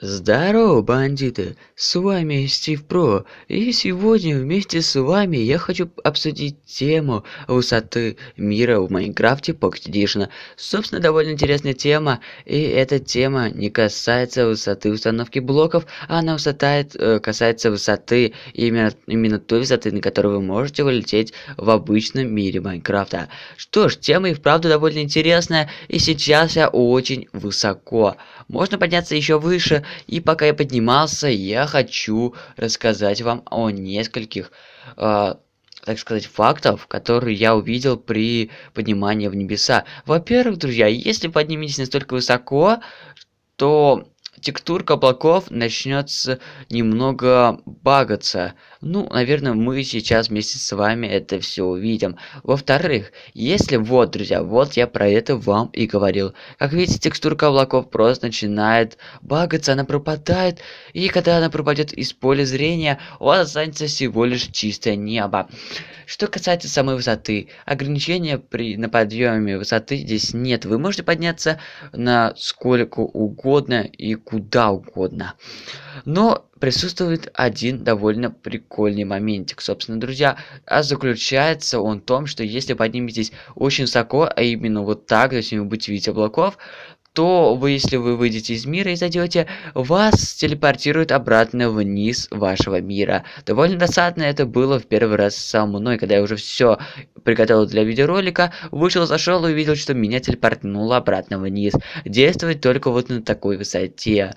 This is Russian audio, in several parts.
Здорово, бандиты! С вами Стив Про, и сегодня вместе с вами я хочу обсудить тему высоты мира в Майнкрафте Pocket Edition. Собственно, довольно интересная тема, и эта тема не касается высоты установки блоков, а она высота, э, касается высоты именно, именно той высоты, на которой вы можете вылететь в обычном мире Майнкрафта. Что ж, тема и вправду довольно интересная, и сейчас я очень высоко. Можно подняться еще выше, и пока я поднимался, я хочу рассказать вам о нескольких, э, так сказать, фактов, которые я увидел при поднимании в небеса. Во-первых, друзья, если поднимитесь настолько высоко, то текстура облаков начнется немного багаться. Ну, наверное, мы сейчас вместе с вами это все увидим. Во-вторых, если вот, друзья, вот я про это вам и говорил. Как видите, текстурка облаков просто начинает багаться, она пропадает. И когда она пропадет из поля зрения, у вас останется всего лишь чистое небо. Что касается самой высоты, ограничения при, на подъеме высоты здесь нет. Вы можете подняться на сколько угодно и куда угодно. Но присутствует один довольно прикольный моментик, собственно, друзья. А заключается он в том, что если подниметесь очень высоко, а именно вот так, то есть вы будете видеть облаков, то вы, если вы выйдете из мира и зайдете, вас телепортируют обратно вниз вашего мира. Довольно досадно это было в первый раз со мной, когда я уже все приготовил для видеоролика, вышел, зашел и увидел, что меня телепортнуло обратно вниз. Действовать только вот на такой высоте.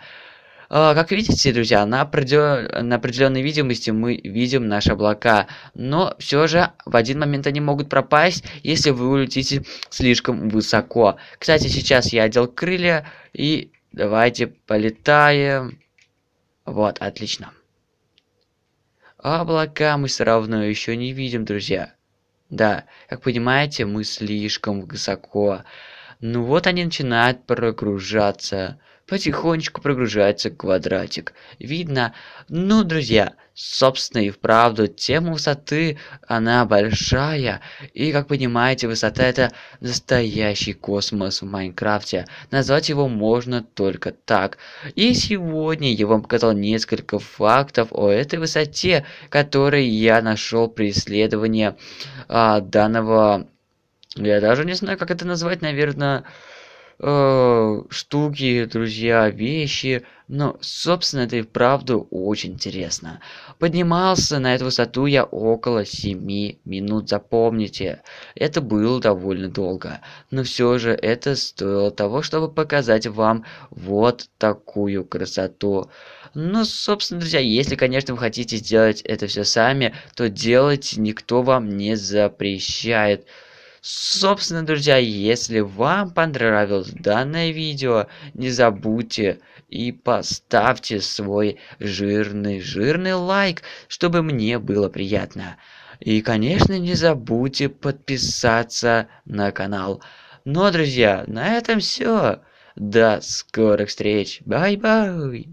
А, как видите, друзья, на, определен... на определенной видимости мы видим наши облака, но все же в один момент они могут пропасть, если вы улетите слишком высоко. Кстати, сейчас я одел крылья и давайте полетаем. Вот, отлично. Облака мы все равно еще не видим, друзья. Да, как понимаете, мы слишком высоко. Ну вот они начинают прогружаться потихонечку прогружается квадратик. Видно, ну, друзья, собственно и вправду, тема высоты, она большая. И, как понимаете, высота это настоящий космос в Майнкрафте. Назвать его можно только так. И сегодня я вам показал несколько фактов о этой высоте, которые я нашел при исследовании а, данного... Я даже не знаю, как это назвать, наверное... Э, штуки, друзья, вещи. Но, собственно, это и вправду очень интересно. Поднимался на эту высоту я около 7 минут, запомните. Это было довольно долго. Но все же это стоило того, чтобы показать вам вот такую красоту. Ну, собственно, друзья, если, конечно, вы хотите сделать это все сами, то делать никто вам не запрещает. Собственно, друзья, если вам понравилось данное видео, не забудьте и поставьте свой жирный-жирный лайк, чтобы мне было приятно. И, конечно, не забудьте подписаться на канал. Ну, а, друзья, на этом все. До скорых встреч. Бай-бай.